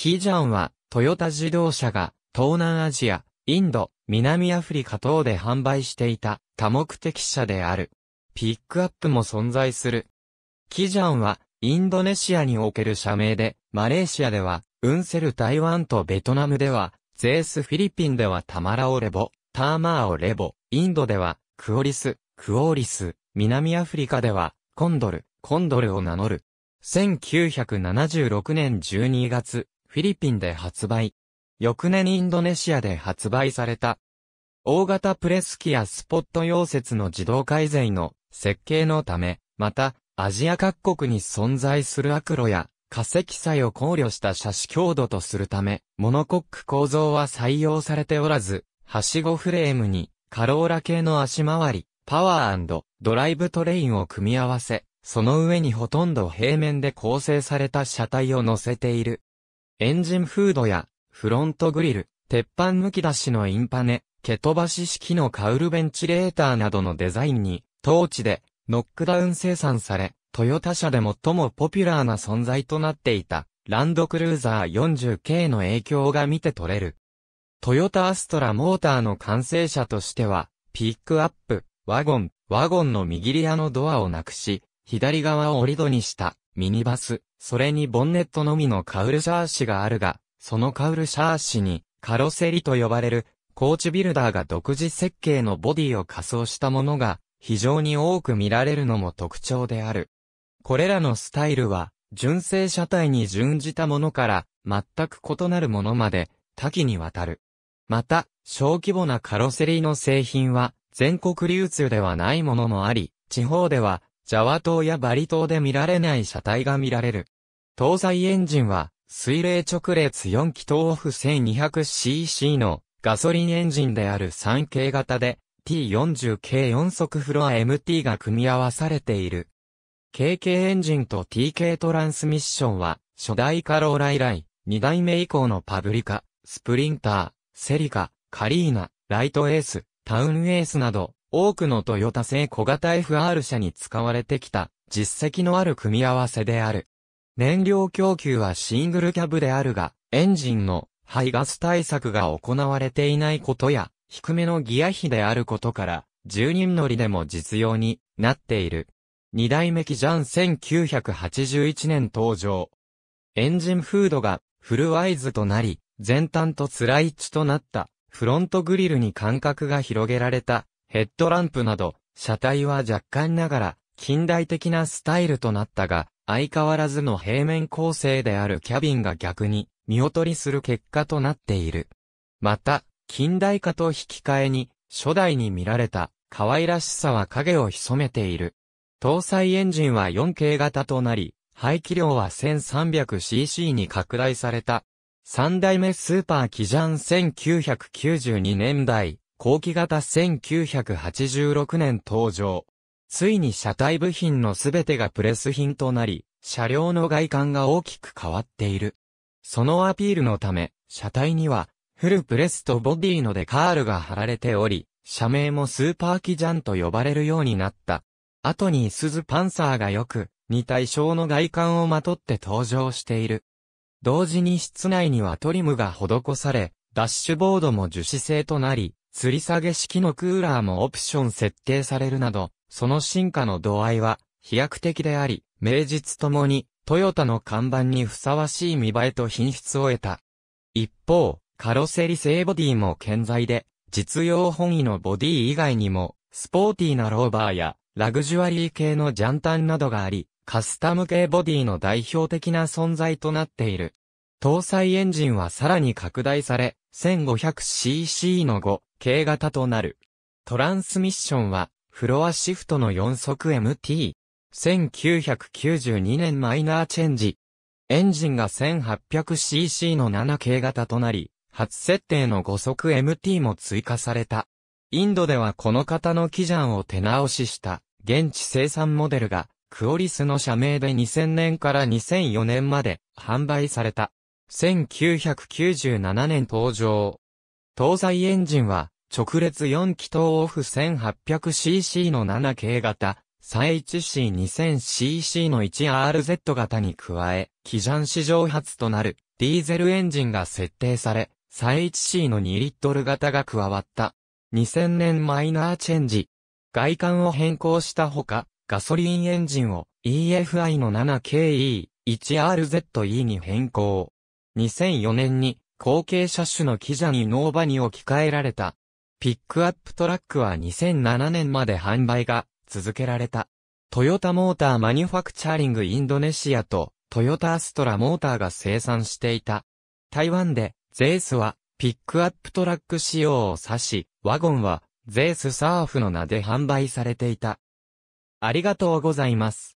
キージャンは、トヨタ自動車が、東南アジア、インド、南アフリカ等で販売していた多目的車である。ピックアップも存在する。キジャンは、インドネシアにおける社名で、マレーシアでは、ウンセル台湾とベトナムでは、ゼースフィリピンではタマラオレボ、ターマーオレボ、インドでは、クオリス、クオーリス、南アフリカでは、コンドル、コンドルを名乗る。1976年12月、フィリピンで発売。翌年インドネシアで発売された。大型プレス機やスポット溶接の自動改善の設計のため、また、アジア各国に存在する悪路や化石祭を考慮した車種強度とするため、モノコック構造は採用されておらず、はしごフレームに、カローラ系の足回り、パワードライブトレインを組み合わせ、その上にほとんど平面で構成された車体を乗せている。エンジンフードや、フロントグリル、鉄板剥き出しのインパネ、蹴飛ばし式のカウルベンチレーターなどのデザインに、当地で、ノックダウン生産され、トヨタ社で最もポピュラーな存在となっていた、ランドクルーザー 40K の影響が見て取れる。トヨタアストラモーターの完成車としては、ピックアップ、ワゴン、ワゴンの右リアのドアをなくし、左側を折り戸にしたミニバス、それにボンネットのみのカウルシャーシがあるが、そのカウルシャーシにカロセリと呼ばれるコーチビルダーが独自設計のボディを仮装したものが非常に多く見られるのも特徴である。これらのスタイルは、純正車体に準じたものから全く異なるものまで多岐にわたる。また、小規模なカロセリの製品は全国流通ではないものもあり、地方ではジャワ島やバリ島で見られない車体が見られる。搭載エンジンは、水冷直列4気筒オフ 1200cc のガソリンエンジンである3系型で、T40 系4速フロア MT が組み合わされている。KK エンジンと TK トランスミッションは、初代カローラ以来、2代目以降のパブリカ、スプリンター、セリカ、カリーナ、ライトエース、タウンエースなど、多くのトヨタ製小型 FR 車に使われてきた実績のある組み合わせである。燃料供給はシングルキャブであるが、エンジンの排ガス対策が行われていないことや、低めのギア比であることから、10人乗りでも実用になっている。二代目機ジャン1981年登場。エンジンフードがフルワイズとなり、前端とスライチとなったフロントグリルに間隔が広げられたヘッドランプなど、車体は若干ながら、近代的なスタイルとなったが、相変わらずの平面構成であるキャビンが逆に、見劣りする結果となっている。また、近代化と引き換えに、初代に見られた、可愛らしさは影を潜めている。搭載エンジンは 4K 型となり、排気量は 1300cc に拡大された。三代目スーパーキジャン1992年代、後期型1986年登場。ついに車体部品のすべてがプレス品となり、車両の外観が大きく変わっている。そのアピールのため、車体には、フルプレスとボディのデカールが貼られており、車名もスーパーキジャンと呼ばれるようになった。後に鈴パンサーがよく、似対称の外観をまとって登場している。同時に室内にはトリムが施され、ダッシュボードも樹脂製となり、吊り下げ式のクーラーもオプション設定されるなど、その進化の度合いは飛躍的であり、名実ともにトヨタの看板にふさわしい見栄えと品質を得た。一方、カロセリ製ボディも健在で、実用本位のボディ以外にも、スポーティーなローバーや、ラグジュアリー系のジャンタンなどがあり、カスタム系ボディの代表的な存在となっている。搭載エンジンはさらに拡大され、1500cc の5、軽型となる。トランスミッションは、フロアシフトの4速 MT。1992年マイナーチェンジ。エンジンが 1800cc の7系型となり、初設定の5速 MT も追加された。インドではこの型の基準を手直しした現地生産モデルがクオリスの社名で2000年から2004年まで販売された。1997年登場。搭載エンジンは、直列4気筒オフ 1800cc の 7K 型、再1 c 2 0 0 0 c c の 1RZ 型に加え、基準史上初となるディーゼルエンジンが設定され、再1 c の2リットル型が加わった。2000年マイナーチェンジ。外観を変更したほか、ガソリンエンジンを EFI の 7KE、1RZE に変更。2004年に後継車種のキジャノーバに置き換えられた。ピックアップトラックは2007年まで販売が続けられた。トヨタモーターマニュファクチャリングインドネシアとトヨタアストラモーターが生産していた。台湾でゼースはピックアップトラック仕様を指し、ワゴンはゼースサーフの名で販売されていた。ありがとうございます。